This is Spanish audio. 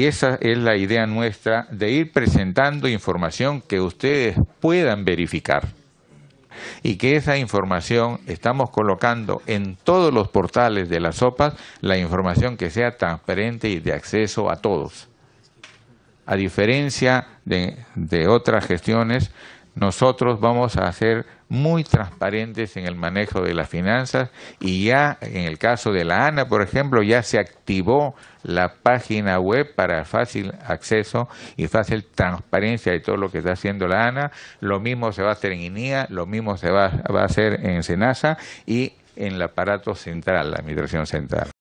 Y esa es la idea nuestra de ir presentando información que ustedes puedan verificar y que esa información estamos colocando en todos los portales de las sopas, la información que sea transparente y de acceso a todos. A diferencia de, de otras gestiones, nosotros vamos a ser muy transparentes en el manejo de las finanzas y ya en el caso de la ANA, por ejemplo, ya se activó la página web para fácil acceso y fácil transparencia de todo lo que está haciendo la ANA. Lo mismo se va a hacer en INIA, lo mismo se va, a hacer en SENASA y en el aparato central, la administración central.